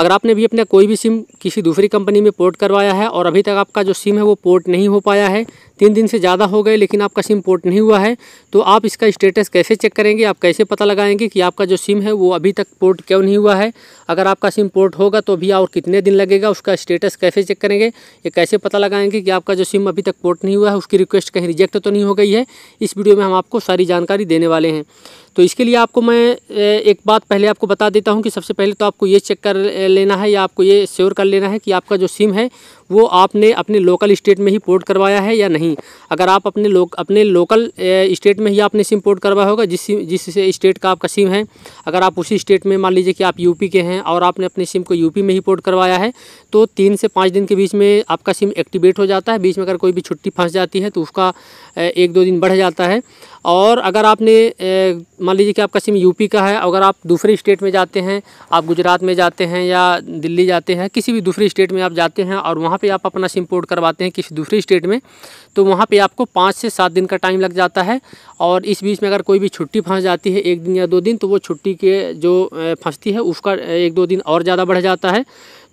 अगर आपने भी अपना कोई भी सिम किसी दूसरी कंपनी में पोर्ट करवाया है और अभी तक आपका जो सिम है वो पोर्ट नहीं हो पाया है तीन दिन से ज़्यादा हो गए लेकिन आपका सिम पोर्ट नहीं हुआ है तो आप इसका स्टेटस कैसे चेक करेंगे आप कैसे पता लगाएंगे कि आपका जो सिम है वो अभी तक पोर्ट क्यों नहीं हुआ है अगर आपका सिम पोर्ट होगा तो अभी और कितने दिन लगेगा उसका स्टेटस कैसे चेक करेंगे या कैसे पता लगाएंगे कि आपका जो सिम अभी तक पोर्ट नहीं हुआ है उसकी रिक्वेस्ट कहीं रिजेक्ट तो नहीं हो गई है इस वीडियो में हम आपको सारी जानकारी देने वाले हैं तो इसके लिए आपको मैं एक बात पहले आपको बता देता हूँ कि सबसे पहले तो आपको ये चेक कर लेना है या आपको ये श्योर कर लेना है कि आपका जो सिम है वो आपने अपने लोकल स्टेट में ही पोर्ट करवाया है या नहीं अगर आप अपने लोक अपने लोकल स्टेट में ही आपने सिम पोर्ट करवाया होगा जिस जिस स्टेट का आपका सिम है अगर आप उसी स्टेट में मान लीजिए कि आप यूपी के हैं और आपने अपने सिम को यूपी में ही पोर्ट करवाया है तो तीन से पाँच दिन के बीच में आपका सिम एक्टिवेट हो जाता है बीच में अगर कोई भी छुट्टी फंस जाती है तो उसका एक दो दिन बढ़ जाता है और अगर आपने मान लीजिए कि आपका सिम यूपी का है अगर आप दूसरे स्टेट में जाते हैं आप गुजरात में जाते हैं या दिल्ली जाते हैं किसी भी दूसरे स्टेट में आप जाते हैं और वहाँ पे आप अपना सिम पोर्ट करवाते हैं किसी दूसरे स्टेट में तो वहाँ पे आपको पाँच से सात दिन का टाइम लग जाता है और इस बीच में अगर कोई भी छुट्टी फंस जाती है एक दिन या दो दिन तो वो छुट्टी के जो फंसती है उसका एक दो दिन और ज़्यादा बढ़ जाता है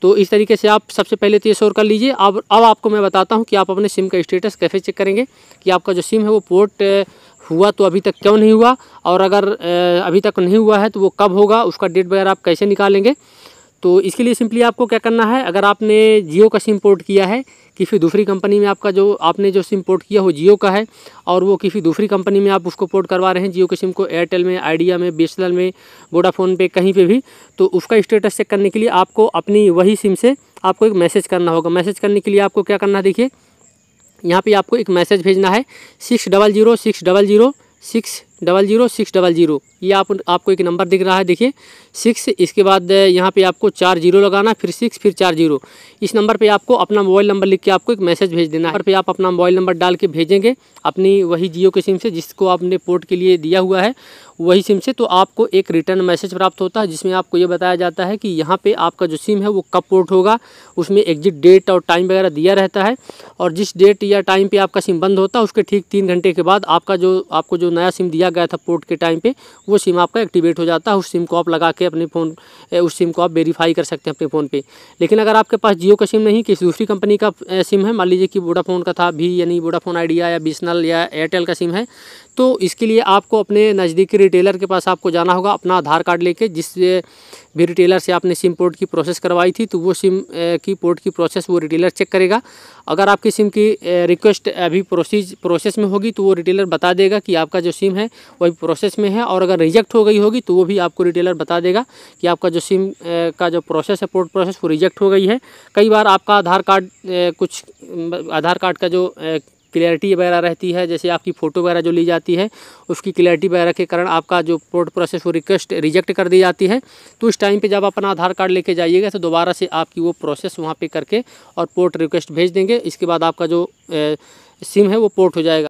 तो इस तरीके से आप सबसे पहले तो ये शोर कर लीजिए अब अब आपको मैं बताता हूँ कि आप अपने सिम का स्टेटस कैसे चेक करेंगे कि आपका जो सिम है वो पोर्ट हुआ तो अभी तक क्यों नहीं हुआ और अगर अभी तक नहीं हुआ है तो वो कब होगा उसका डेट वगैरह आप कैसे निकालेंगे तो इसके लिए सिंपली आपको क्या करना है अगर आपने जियो का सिम पोर्ट किया है किसी दूसरी कंपनी में आपका जो आपने जो सिम पोर्ट किया वो जियो का है और वो किसी दूसरी कंपनी में आप उसको पोर्ट करवा रहे हैं जियो के सिम को एयरटेल में आइडिया में बी में वोडाफोन पे कहीं पे भी तो उसका स्टेटस चेक करने के लिए आपको अपनी वही सिम से आपको एक मैसेज करना होगा मैसेज करने के लिए आपको क्या करना है देखिए यहाँ पे आपको एक मैसेज भेजना है six double zero six double zero six double zero six double zero ये आप आपको एक नंबर दिख रहा है देखिए सिक्स इसके बाद यहाँ पे आपको चार जीरो लगाना फिर सिक्स फिर चार जीरो इस नंबर पे आपको अपना मोबाइल नंबर लिख के आपको एक मैसेज भेज देना है पे आप अपना मोबाइल नंबर डाल के भेजेंगे अपनी वही जियो के सिम से जिसको आपने पोर्ट के लिए दिया हुआ है वही सिम से तो आपको एक रिटर्न मैसेज प्राप्त होता है जिसमें आपको ये बताया जाता है कि यहाँ पर आपका जो सिम है वो कब पोर्ट होगा उसमें एग्जिट डेट और टाइम वगैरह दिया रहता है और जिस डेट या टाइम पर आपका सिम बंद होता है उसके ठीक तीन घंटे के बाद आपका जो आपको जो नया सिम दिया दिया गया था पोर्ट के टाइम पे वो सिम आपका एक्टिवेट हो जाता है उस सिम को आप लगा के अपने फ़ोन उस सिम को आप वेरीफाई कर सकते हैं अपने फ़ोन पे लेकिन अगर आपके पास जियो का सिम नहीं किसी दूसरी कंपनी का सिम है मान लीजिए कि वोडाफोन का था भी यानी वोडाफोन आइडिया या बीसनल या एयरटेल का सिम है तो इसके लिए आपको अपने नज़दीकी रिटेलर के पास आपको जाना होगा अपना आधार कार्ड लेके जिस भी रिटेलर से आपने सिम पोर्ट की प्रोसेस करवाई थी तो वो सिम की पोर्ट की प्रोसेस वो रिटेलर चेक करेगा अगर आपकी सिम की रिक्वेस्ट अभी प्रोसीज प्रोसेस में होगी तो वो रिटेलर बता देगा कि आपका जो सिम है वही प्रोसेस में है और अगर रिजेक्ट हो गई होगी तो वो भी आपको रिटेलर बता देगा कि आपका जो सिम का जो प्रोसेस है पोर्ट प्रोसेस वो रिजेक्ट हो गई है कई बार आपका आधार कार्ड कुछ आधार कार्ड का जो क्लियरिटी वगैरह रहती है जैसे आपकी फ़ोटो वगैरह जो ली जाती है उसकी क्लियरिटी वगैरह के कारण आपका जो पोर्ट प्रोसेस वो रिक्वेस्ट रिजेक्ट कर दी जाती है तो उस टाइम पर जब अपना आधार कार्ड लेके जाइएगा तो दोबारा से आपकी वो प्रोसेस वहाँ पर करके और पोर्ट रिक्वेस्ट भेज देंगे इसके बाद आपका जो सिम है वो पोर्ट हो जाएगा